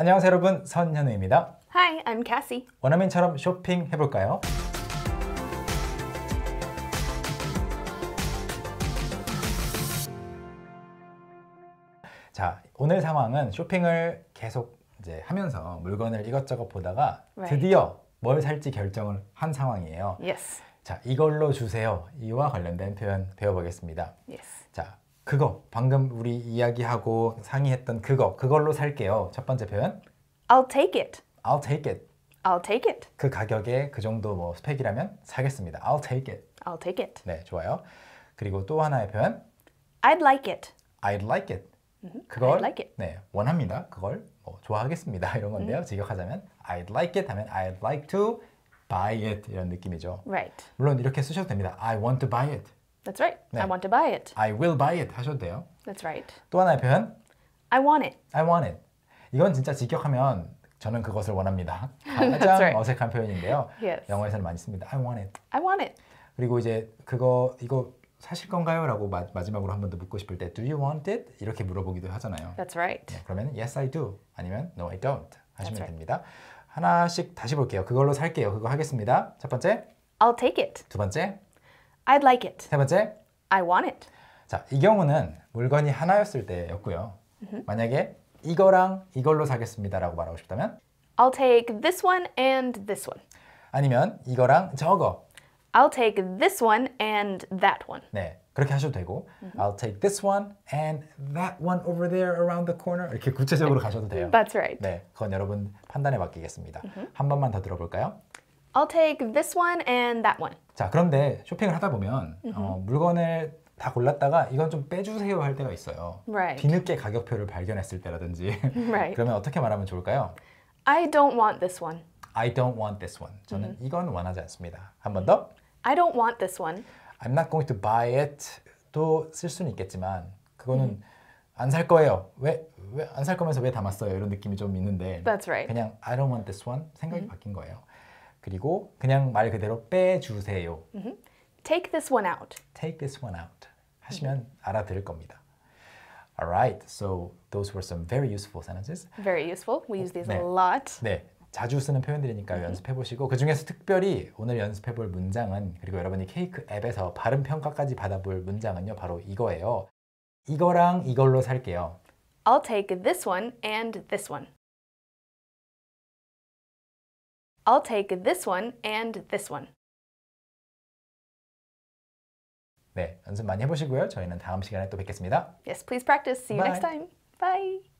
안녕하세요 여러분 선현우입니다. Hi, I'm Cassie. 원어민처럼 쇼핑 해볼까요? 자, 오늘 상황은 쇼핑을 계속 이제 하면서 물건을 이것저것 보다가 Right. 드디어 뭘 살지 결정을 한 상황이에요. Yes, 자, 이걸로 주세요. 이와 관련된 표현 배워보겠습니다. yes. 자, 그거 방금 우리 이야기하고 상의했던 그거 그걸로 살게요. 첫 번째 표현. I'll take it. I'll take it. I'll take it. 그 가격에 그 정도 뭐 스펙이라면 사겠습니다. I'll take it. I'll take it. 네, 좋아요. 그리고 또 하나의 표현. I'd like it. I'd like it. 그걸 I'd like it. 네, 원합니다. 그걸 뭐 좋아하겠습니다. 이런 건데요. 음. 직역하자면 I'd like it 하면 I'd like to buy it 이런 느낌이죠. Right. 물론 이렇게 쓰셔도 됩니다. I want to buy it. That's right. 네. I want to buy it. I will buy it 하셔도 돼요. That's right. 또 하나의 표현. I want it. I want it. 이건 진짜 직격하면 저는 그것을 원합니다. 가장 right. 어색한 표현인데요. Yes. 영어에서는 많이 씁니다. I want it. I want it. 그리고 이제 그거 이거 사실 건가요? 라고 마, 지막으로 한 번 더 묻고 싶을 때 Do you want it? 이렇게 물어보기도 하잖아요. That's right. 네, 그러면 Yes, I do. 아니면 No, I don't. 하시면 right. 됩니다. 하나씩 다시 볼게요. 그걸로 살게요. 그거 하겠습니다. 첫 번째 I'll take it. 두 번째 I'd like it. 세 번째, I want it. 자, 이 경우는 물건이 하나였을 때였고요. Mm -hmm. 만약에 이거랑 이걸로 사겠습니다라고 말하고 싶다면 I'll take this one and this one. 아니면 이거랑 저거. I'll take this one and that one. 네, 그렇게 하셔도 되고 mm -hmm. I'll take this one and that one over there around the corner 이렇게 구체적으로 가셔도 돼요. That's right. 네, 그건 여러분 판단에 맡기겠습니다. Mm -hmm. 한 번만 더 들어볼까요? I'll take this one and that one. 자, 그런데 쇼핑을 하다 보면 어, 물건을 다 골랐다가 이건 좀 빼주세요 할 때가 있어요. Right. 뒤늦게 가격표를 발견했을 때라든지. Right. 그러면 어떻게 말하면 좋을까요? I don't want this one. I don't want this one. 저는 이건 원하지 않습니다. 한 번 더. I don't want this one. I'm not going to buy it. 또 쓸 수는 있겠지만 그거는 안 살 거예요. 왜 왜 안 살 거면서 왜 담았어요? 이런 느낌이 좀 있는데. That's right. 그냥 I don't want this one 생각이 바뀐 거예요. 그리고 그냥 말 그대로 빼주세요. Take this one out. Take this one out. 하시면 알아들을 겁니다. Alright, so those were some very useful sentences. Very useful. We use these 네. a lot. 네, 자주 쓰는 표현들이니까 mm -hmm. 연습해 보시고 그 중에서 특별히 오늘 연습해 볼 문장은 그리고 여러분이 케이크 앱에서 발음 평가까지 받아볼 문장은요 바로 이거예요. 이거랑 이걸로 살게요. I'll take this one and this one. I'll take this one and this one. 네, 연습 많이 해보시고요. 저희는 다음 시간에 또 뵙겠습니다. Yes, please practice. See you Bye. next time. Bye.